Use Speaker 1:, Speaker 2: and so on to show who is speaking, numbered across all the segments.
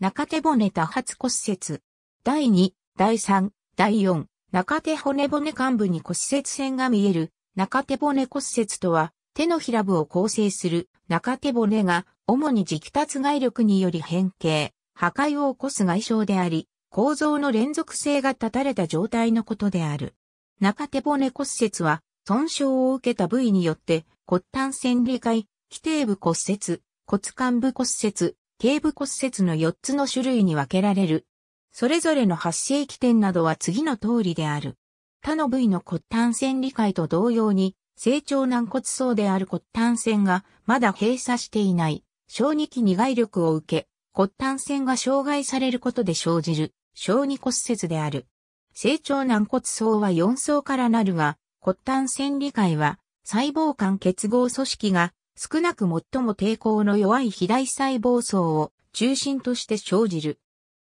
Speaker 1: 中手骨多発骨折。第2、第3、第4、中手骨骨幹部に骨折線が見える、中手骨骨折とは、手のひら部を構成する中手骨が、主に直達外力により変形、破壊を起こす外傷であり、構造の連続性が断たれた状態のことである。中手骨骨折は、損傷を受けた部位によって、骨端線理解、規定部骨折、骨幹部骨折、頸部骨折の4つの種類に分けられる。それぞれの発生起点などは次の通りである。他の部位の骨端線理解と同様に、成長軟骨層である骨端線がまだ閉鎖していない、小児期に外力を受け、骨端線が障害されることで生じる、小児骨折である。成長軟骨層は4層からなるが、骨端線理解は、細胞間結合組織が少なく最も抵抗の弱い肥大細胞層を中心として生じる。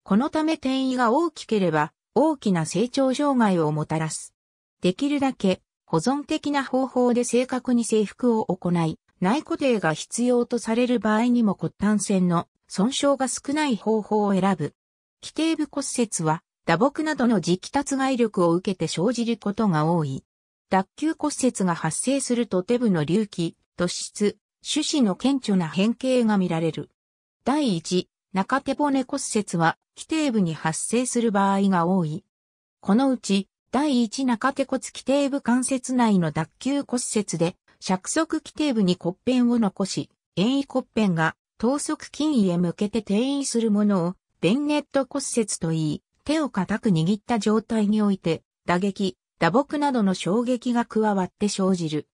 Speaker 1: このため転移が大きければ大きな成長障害をもたらす。できるだけ保存的な方法で正確に征服を行い、内固定が必要とされる場合にも骨端線の損傷が少ない方法を選ぶ。規定部骨折は打撲などの磁気達外力を受けて生じることが多い。脱臼骨折が発生すると手部の隆起、突出、種子の顕著な変形が見られる。第一、中手骨骨折は、基底部に発生する場合が多い。このうち、第一中手骨基底部関節内の脱臼骨折で、尺足基底部に骨片を残し、遠位骨片が、等速筋位へ向けて転移するものを、ベンネット骨折と言い、手を固く握った状態において、打撃、打撲などの衝撃が加わって生じる。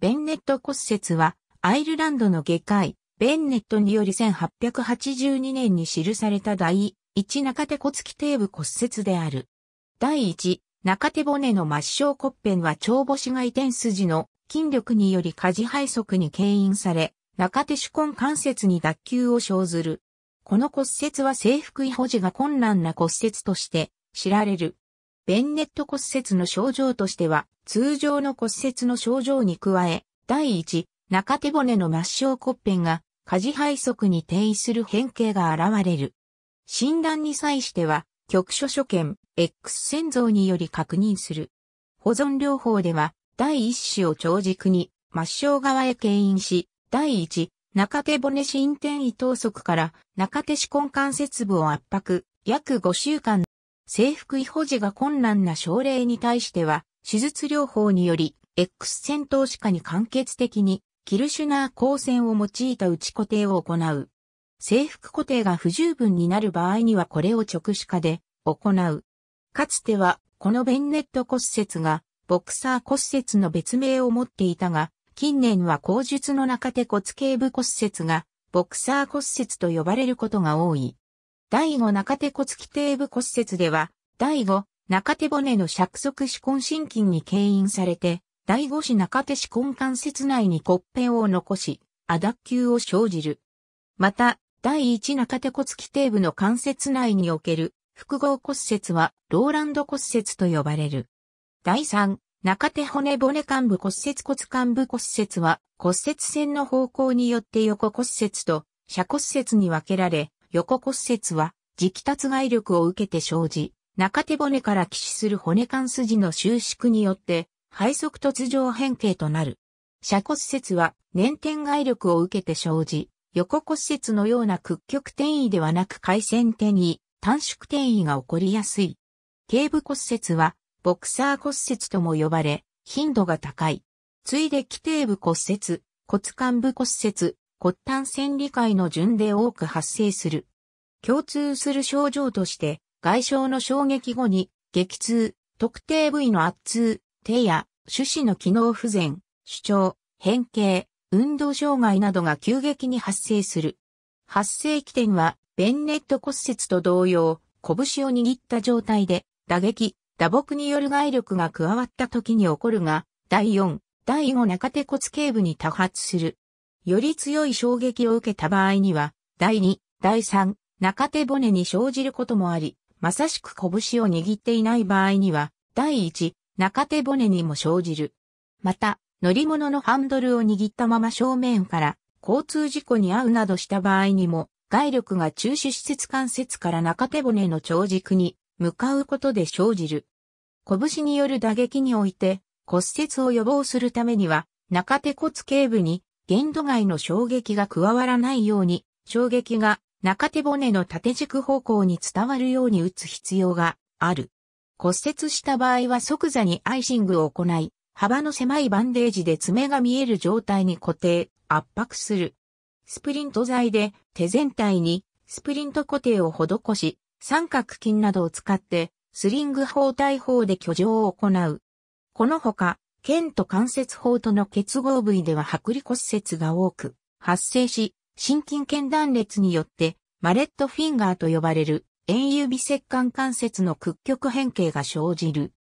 Speaker 1: ベンネット骨折は、アイルランドの外科医、ベンネットにより1882年に記された第1中手骨規底部骨折である。第1中手骨の末梢骨片は帳母子外転筋の筋力により下事配側に牽引され、中手手根関節に脱臼を生ずる。この骨折は制服位保持が困難な骨折として知られる。ベンネット骨折の症状としては、通常の骨折の症状に加え、第1、中手骨の末梢骨片が、下肢肺側に定位する変形が現れる。診断に際しては、局所所見、X 線像により確認する。保存療法では、第一子を長軸に、末梢側へ牽引し、第一、中手骨新転移等側から中手子根関節部を圧迫、約5週間。制服位保持が困難な症例に対しては、手術療法により、X 線投資下に間欠的にキルシュナー光線を用いた打ち固定を行う。制服固定が不十分になる場合にはこれを直視化で行う。かつては、このベンネット骨折が、ボクサー骨折の別名を持っていたが、近年は口述の中手骨頸部骨折が、ボクサー骨折と呼ばれることが多い。第5中手骨規定部骨折では、第5中手骨の尺足手根心筋に牽引されて、第五子中手子根関節内に骨片を残し、亜脱臼を生じる。また、第一中手骨規定部の関節内における複合骨折はローランド骨折と呼ばれる。第三、中手骨骨幹部骨折骨幹部骨折は骨折線の方向によって横骨折と斜骨折に分けられ、横骨折は磁気達外力を受けて生じ、中手骨から起死する骨幹筋の収縮によって肺側突上変形となる。斜骨折は粘点外力を受けて生じ、横骨折のような屈曲転移ではなく回線転移、短縮転移が起こりやすい。頸部骨折はボクサー骨折とも呼ばれ、頻度が高い。ついで規定部骨折、骨幹部骨折、骨端線理解の順で多く発生する。共通する症状として、外傷の衝撃後に、激痛、特定部位の圧痛、手や手指の機能不全、主張、変形、運動障害などが急激に発生する。発生起点は、ベンネット骨折と同様、拳を握った状態で、打撃、打撲による外力が加わった時に起こるが、第4、第5中手骨頸部に多発する。より強い衝撃を受けた場合には、第2、第3、中手骨に生じることもあり、まさしく拳を握っていない場合には、第1、中手骨にも生じる。また、乗り物のハンドルを握ったまま正面から交通事故に遭うなどした場合にも、外力が中手施設関節から中手骨の長軸に向かうことで生じる。拳による打撃において骨折を予防するためには、中手骨頸部に限度外の衝撃が加わらないように、衝撃が中手骨の縦軸方向に伝わるように打つ必要がある。骨折した場合は即座にアイシングを行い、幅の狭いバンデージで爪が見える状態に固定、圧迫する。スプリント剤で手全体にスプリント固定を施し、三角筋などを使ってスリング包帯法で居上を行う。このほか、腱と関節法との結合部位では剥離骨折が多く発生し、心筋腱断裂によってマレットフィンガーと呼ばれる円指切管関節の屈曲変形が生じる。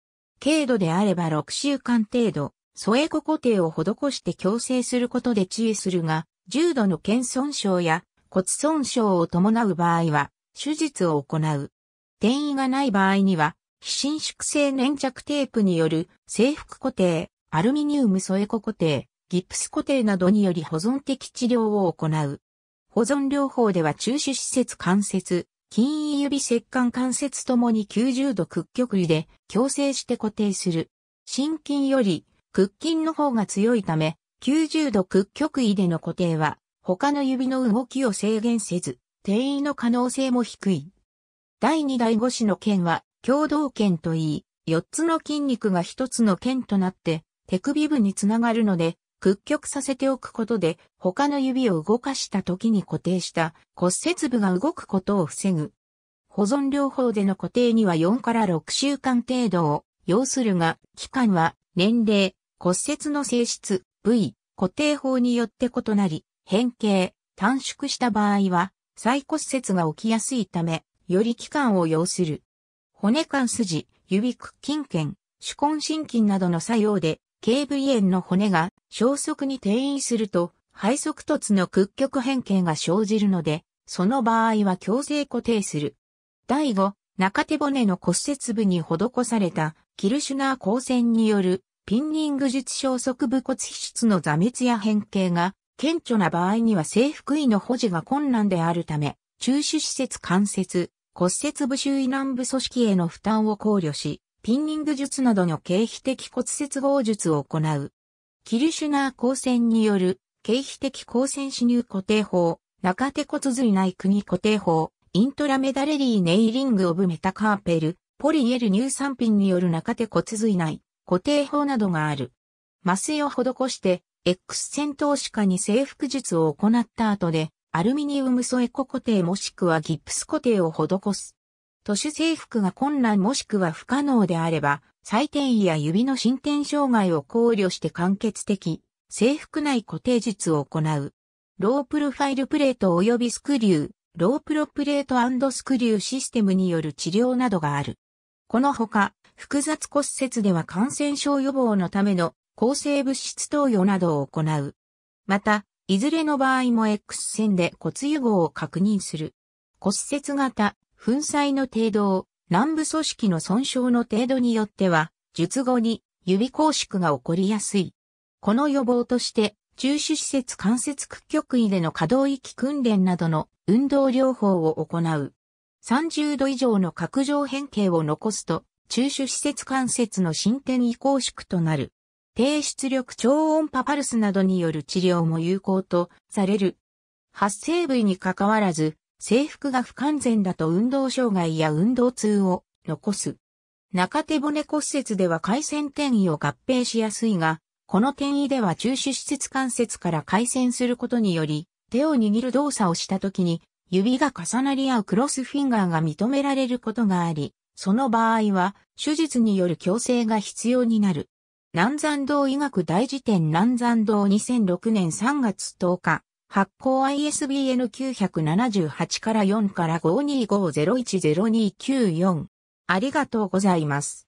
Speaker 1: 軽度であれば6週間程度、添え子固定を施して矯正することで治癒するが、重度の腱損傷や骨損傷を伴う場合は、手術を行う。転移がない場合には、非伸縮性粘着テープによる制服固定、アルミニウム添え子固定、ギプス固定などにより保存的治療を行う。保存療法では中手施設関節、筋位指節管関節ともに90度屈曲位で矯正して固定する。心筋より屈筋の方が強いため、90度屈曲位での固定は、他の指の動きを制限せず、転移の可能性も低い。第2第5子の腱は、共同腱といい、4つの筋肉が1つの腱となって、手首部につながるので、屈曲させておくことで、他の指を動かした時に固定した骨折部が動くことを防ぐ。保存療法での固定には4から6週間程度を要するが、期間は年齢、骨折の性質、部位、固定法によって異なり、変形、短縮した場合は、再骨折が起きやすいため、より期間を要する。骨関筋、指屈筋腱、手根心筋などの作用で頸部炎の骨が消息に転移すると、肺側突の屈曲変形が生じるので、その場合は強制固定する。第五、中手骨の骨折部に施されたキルシュナー光線によるピンニング術消息部骨皮質の座滅や変形が顕著な場合には制服位の保持が困難であるため、中手施設関節、骨折部周囲南部組織への負担を考慮し、ピンニング術などの経皮的骨折合術を行う。キルシュナー光線による経皮的光線刺入固定法、中手骨髄内国固定法、イントラメダレリーネイリングオブメタカーペル、ポリエル乳酸品による中手骨髄内固定法などがある。麻酔を施して、X 戦闘士下に征服術を行った後で、アルミニウム素エコ固定もしくはギプス固定を施す。都市征服が困難もしくは不可能であれば、採点位や指の進展障害を考慮して完結的、制服内固定術を行う。ロープロファイルプレート及びスクリュー、ロープロプレートスクリューシステムによる治療などがある。このほか、複雑骨折では感染症予防のための抗生物質投与などを行う。また、いずれの場合も X 線で骨予合を確認する。骨折型、粉砕の程度を、南部組織の損傷の程度によっては、術後に指拘縮が起こりやすい。この予防として、中手施設関節屈曲位での可動域訓練などの運動療法を行う。30度以上の角上変形を残すと、中手施設関節の進展移行縮となる。低出力超音波パルスなどによる治療も有効とされる。発生部位に関わらず、制服が不完全だと運動障害や運動痛を残す。中手骨骨折では回線転移を合併しやすいが、この転移では中手施設関節から回線することにより、手を握る動作をした時に指が重なり合うクロスフィンガーが認められることがあり、その場合は手術による矯正が必要になる。南山道医学大辞典南山道2006年3月10日、発行 ISBN 978から4から525010294。ありがとうございます。